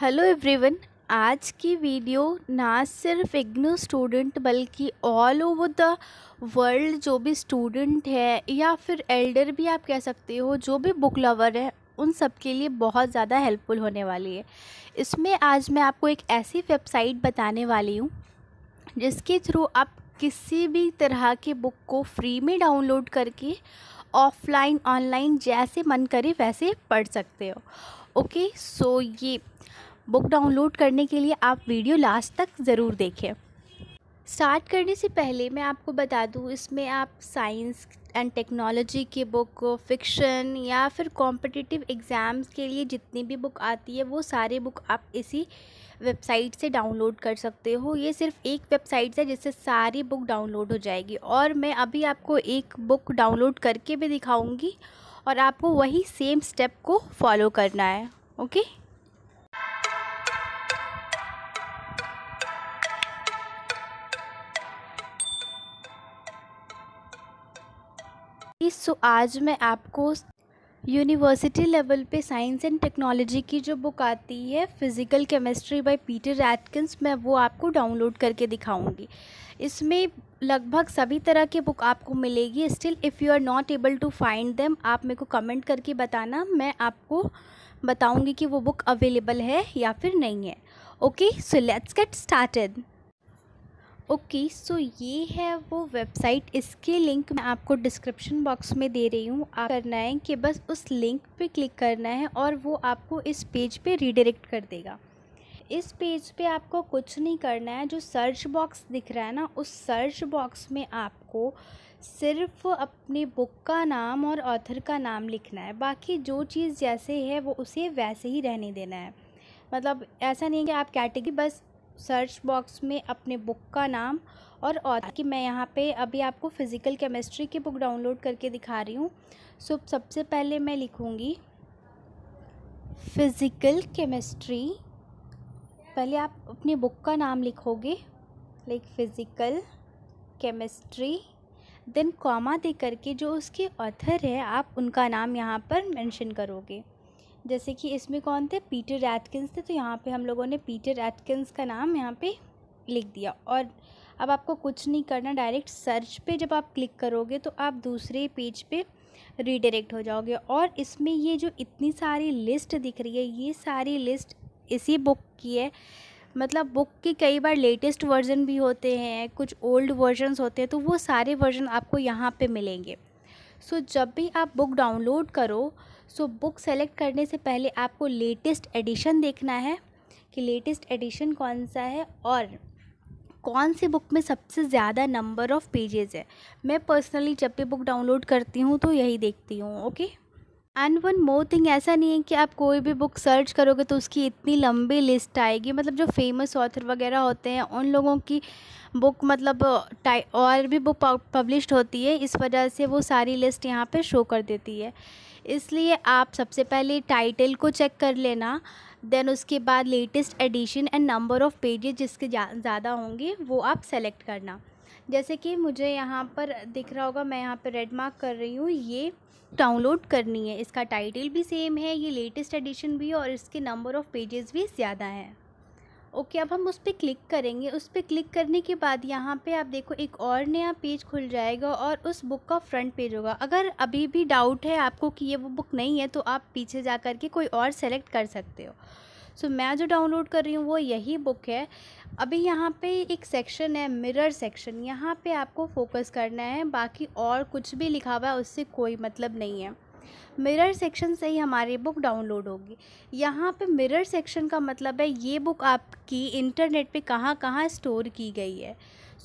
hello everyone आज की video ना सिर्फ इग्नू स्टूडेंट बल्कि ऑल ओवर द वर्ल्ड जो भी स्टूडेंट है या फिर एल्डर भी आप कह सकते हो जो भी बुक लवर है उन सब के लिए बहुत ज़्यादा हेल्पफुल होने वाली है इसमें आज मैं आपको एक ऐसी वेबसाइट बताने वाली हूँ जिसके थ्रू आप किसी भी तरह के बुक को फ्री में डाउनलोड करके ऑफलाइन ऑनलाइन जैसे मन करे वैसे पढ़ सकते हो ओके सो ये बुक डाउनलोड करने के लिए आप वीडियो लास्ट तक ज़रूर देखें स्टार्ट करने से पहले मैं आपको बता दूँ इसमें आप साइंस एंड टेक्नोलॉजी की बुक फ़िक्शन या फिर कॉम्पिटिटिव एग्ज़ाम्स के लिए जितनी भी बुक आती है वो सारे बुक आप इसी वेबसाइट से डाउनलोड कर सकते हो ये सिर्फ एक वेबसाइट है जिससे सारी बुक डाउनलोड हो जाएगी और मैं अभी आपको एक बुक डाउनलोड करके भी दिखाऊँगी और आपको वही सेम स्टेप को फॉलो करना है ओके सो आज मैं आपको यूनिवर्सिटी लेवल पे साइंस एंड टेक्नोलॉजी की जो बुक आती है physical chemistry by Peter Atkins मैं वो आपको डाउनलोड करके दिखाऊंगी इसमें लगभग सभी तरह की बुक आपको मिलेगी still if you are not able to find them आप मेरे को कमेंट करके बताना मैं आपको बताऊंगी कि वो बुक अवेलेबल है या फिर नहीं है okay so let's get started okay okay, so so ये है वो वेबसाइट इसके लिंक मैं आपको डिस्क्रिप्शन बॉक्स में दे रही हूँ आप करना है कि बस उस लिंक पे क्लिक करना है और वो आपको इस पेज पे रीडायरेक्ट कर देगा इस पेज पे आपको कुछ नहीं करना है जो सर्च बॉक्स दिख रहा है ना उस सर्च बॉक्स में आपको सिर्फ अपने बुक का नाम और ऑथर का नाम लिखना है बाकी जो चीज़ जैसे है वो उसे वैसे ही रहने देना है मतलब ऐसा नहीं है कि आप कैटेगरी बस सर्च बॉक्स में अपने बुक का नाम और ऑथर कि मैं यहाँ पे अभी आपको फ़िज़िकल केमिस्ट्री की बुक डाउनलोड करके दिखा रही हूँ सो सबसे पहले मैं लिखूँगी फ़िज़िकल केमिस्ट्री पहले आप अपनी बुक का नाम लिखोगे like physical chemistry then comma दे करके जो उसके ऑथर है आप उनका नाम यहाँ पर मेंशन करोगे जैसे कि इसमें कौन थे पीटर एटकिंस थे तो यहाँ पे हम लोगों ने पीटर एटकिंस का नाम यहाँ पे लिख दिया और अब आपको कुछ नहीं करना डायरेक्ट सर्च पे जब आप क्लिक करोगे तो आप दूसरे पेज पे रीडायरेक्ट हो जाओगे और इसमें ये जो इतनी सारी लिस्ट दिख रही है ये सारी लिस्ट इसी बुक की है मतलब बुक के कई बार लेटेस्ट वर्जन भी होते हैं कुछ ओल्ड वर्जनस होते हैं तो वो सारे वर्जन आपको यहाँ पर मिलेंगे सो जब भी आप बुक डाउनलोड करो सो बुक सेलेक्ट करने से पहले आपको लेटेस्ट एडिशन देखना है कि लेटेस्ट एडिशन कौन सा है और कौन सी बुक में सबसे ज़्यादा नंबर ऑफ़ पेजेज़ है मैं पर्सनली जब भी बुक डाउनलोड करती हूँ तो यही देखती हूँ okay and one more thing ऐसा नहीं है कि आप कोई भी बुक सर्च करोगे तो उसकी इतनी लंबी लिस्ट आएगी मतलब जो फेमस ऑथर वगैरह होते हैं उन लोगों की बुक मतलब और भी बुक पब्लिश होती है इस वजह से वो सारी लिस्ट यहाँ पे शो कर देती है इसलिए आप सबसे पहले टाइटल को चेक कर लेना देन उसके बाद latest edition and number of pages जिसके ज़्यादा होंगे वो आप सेलेक्ट करना जैसे कि मुझे यहाँ पर दिख रहा होगा मैं यहाँ पर रेड मार्क कर रही हूँ ये डाउनलोड करनी है इसका टाइटल भी सेम है ये लेटेस्ट एडिशन भी है और इसके नंबर ऑफ़ पेजेस भी ज़्यादा हैं ओके okay, अब हम उस पर क्लिक करेंगे उस पर क्लिक करने के बाद यहाँ पे आप देखो एक और नया पेज खुल जाएगा और उस बुक का फ्रंट पेज होगा अगर अभी भी डाउट है आपको कि ये वो बुक नहीं है तो आप पीछे जा कर के कोई और सेलेक्ट कर सकते हो सो मैं जो डाउनलोड कर रही हूँ वो यही बुक है अभी यहाँ पे एक सेक्शन है मिरर सेक्शन यहाँ पे आपको फोकस करना है बाकी और कुछ भी लिखा हुआ है उससे कोई मतलब नहीं है मिरर सेक्शन से ही हमारी बुक डाउनलोड होगी यहाँ पे मिरर सेक्शन का मतलब है ये बुक आपकी इंटरनेट पे कहाँ कहाँ स्टोर की गई है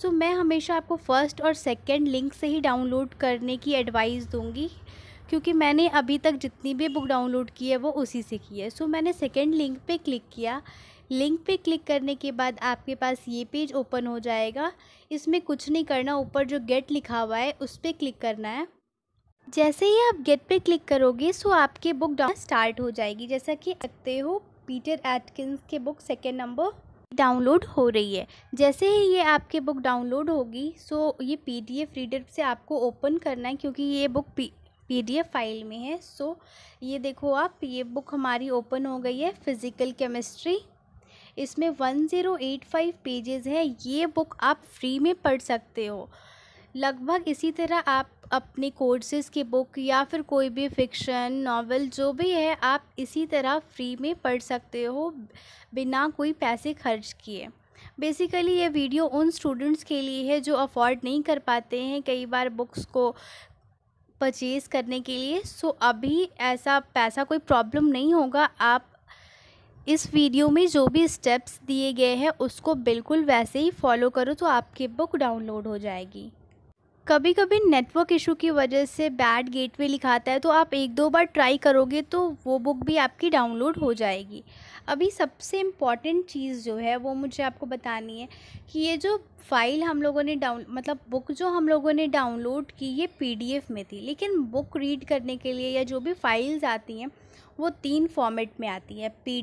सो so, मैं हमेशा आपको फ़र्स्ट और सेकेंड लिंक से ही डाउनलोड करने की एडवाइस दूँगी क्योंकि मैंने अभी तक जितनी भी बुक डाउनलोड की है वो उसी से की है सो मैंने सेकेंड लिंक पर क्लिक किया लिंक पे क्लिक करने के बाद आपके पास ये पेज ओपन हो जाएगा इसमें कुछ नहीं करना ऊपर जो गेट लिखा हुआ है उस पर क्लिक करना है जैसे ही आप गेट पे क्लिक करोगे सो आपकी बुक डाउन स्टार्ट हो जाएगी जैसा कि सकते हो पीटर एटकिंस के बुक सेकेंड नंबर डाउनलोड हो रही है जैसे ही ये आपकी बुक डाउनलोड होगी सो ये पीडीएफ रीडर से आपको ओपन करना है क्योंकि ये बुक पी पीडीएफ फाइल में है सो ये देखो आप ये बुक हमारी ओपन हो गई है फिज़िकल केमिस्ट्री इसमें one zero eight five pages है ये बुक आप फ्री में पढ़ सकते हो लगभग इसी तरह आप अपने कोर्सेज़ की बुक या फिर कोई भी फिक्शन नावल जो भी है आप इसी तरह फ्री में पढ़ सकते हो बिना कोई पैसे खर्च किए बेसिकली ये वीडियो उन स्टूडेंट्स के लिए है जो अफोर्ड नहीं कर पाते हैं कई बार बुक्स को परचेज़ करने के लिए सो अभी ऐसा पैसा कोई प्रॉब्लम नहीं होगा आप इस वीडियो में जो भी स्टेप्स दिए गए हैं उसको बिल्कुल वैसे ही फॉलो करो तो आपकी बुक डाउनलोड हो जाएगी कभी कभी नेटवर्क इशू की वजह से बैड गेटवे लिखाता है तो आप एक दो बार ट्राई करोगे तो वो बुक भी आपकी डाउनलोड हो जाएगी अभी सबसे इम्पॉर्टेंट चीज़ जो है वो मुझे आपको बतानी है कि ये जो फ़ाइल हम लोगों ने डाउन मतलब बुक जो हम लोगों ने डाउनलोड की ये पी में थी लेकिन बुक रीड करने के लिए या जो भी फाइल्स आती हैं वो तीन फॉर्मेट में आती है P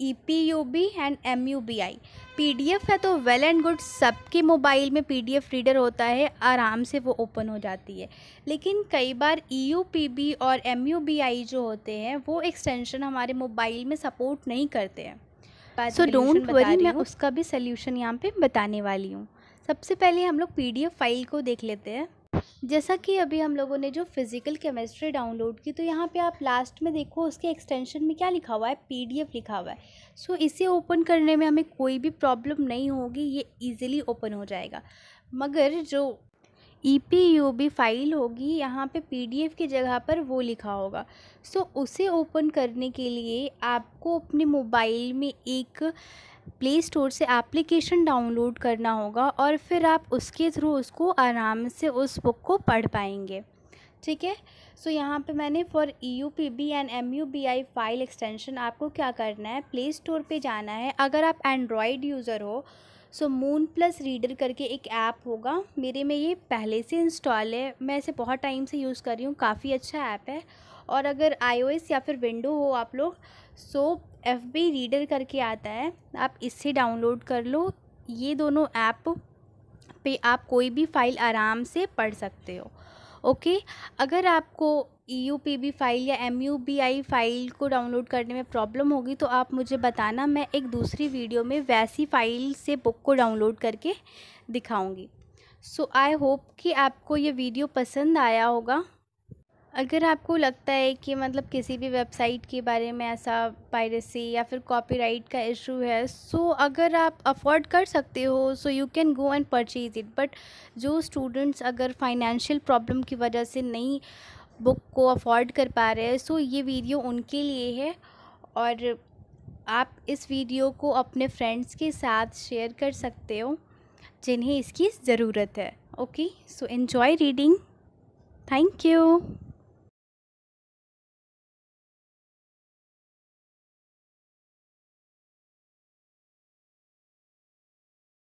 E P U B and M U B I P D F है तो वेल एंड गुड सबके मोबाइल में पी डी एफ़ रीडर होता है आराम से वो ओपन हो जाती है लेकिन कई बार ई यू पी बी और एम यू बी आई जो होते हैं वो एक्सटेंशन हमारे मोबाइल में सपोर्ट नहीं करते हैं सो डोंट वरी मैं उसका भी सोल्यूशन यहाँ पे बताने वाली हूँ सबसे पहले हम लोग पी डी एफ़ फाइल को देख लेते हैं जैसा कि अभी हम लोगों ने जो फिज़िकल केमिस्ट्री डाउनलोड की तो यहाँ पे आप लास्ट में देखो उसके एक्सटेंशन में क्या लिखा हुआ है पीडीएफ लिखा हुआ है सो so, इसे ओपन करने में हमें कोई भी प्रॉब्लम नहीं होगी ये ईजिली ओपन हो जाएगा मगर जो E P U B file होगी यहाँ पे पीडीएफ की जगह पर वो लिखा होगा सो so, उसे ओपन करने के लिए आपको अपने मोबाइल में एक प्ले स्टोर से एप्लीकेशन डाउनलोड करना होगा और फिर आप उसके थ्रू उसको आराम से उस बुक को पढ़ पाएंगे ठीक है सो यहाँ पे मैंने for E U P B and M U B I file extension आपको क्या करना है प्ले स्टोर पे जाना है अगर आप एंड्रॉयड यूज़र हो सो मून प्लस रीडर करके एक ऐप होगा मेरे में ये पहले से इंस्टॉल है मैं इसे बहुत टाइम से यूज़ कर रही हूँ काफ़ी अच्छा ऐप है और अगर आईओएस या फिर विंडो हो आप लोग सो एफ बी रीडर करके आता है आप इससे डाउनलोड कर लो ये दोनों ऐप पे आप कोई भी फ़ाइल आराम से पढ़ सकते हो ओके अगर आपको यू पी बी फ़ाइल या M U B I file को डाउनलोड करने में प्रॉब्लम होगी तो आप मुझे बताना मैं एक दूसरी वीडियो में वैसी फ़ाइल से बुक को डाउनलोड करके दिखाऊंगी सो आई होप कि आपको ये वीडियो पसंद आया होगा अगर आपको लगता है कि मतलब किसी भी वेबसाइट के बारे में ऐसा पायरेसी या फिर कॉपीराइट का इशू है सो so अगर आप अफोर्ड कर सकते हो so you can go and purchase it but जो स्टूडेंट्स अगर फाइनेंशियल प्रॉब्लम की वजह से नहीं बुक को अफोर्ड कर पा रहे हैं सो ये वीडियो उनके लिए है और आप इस वीडियो को अपने फ्रेंड्स के साथ शेयर कर सकते हो जिन्हें इसकी ज़रूरत है okay so enjoy reading thank you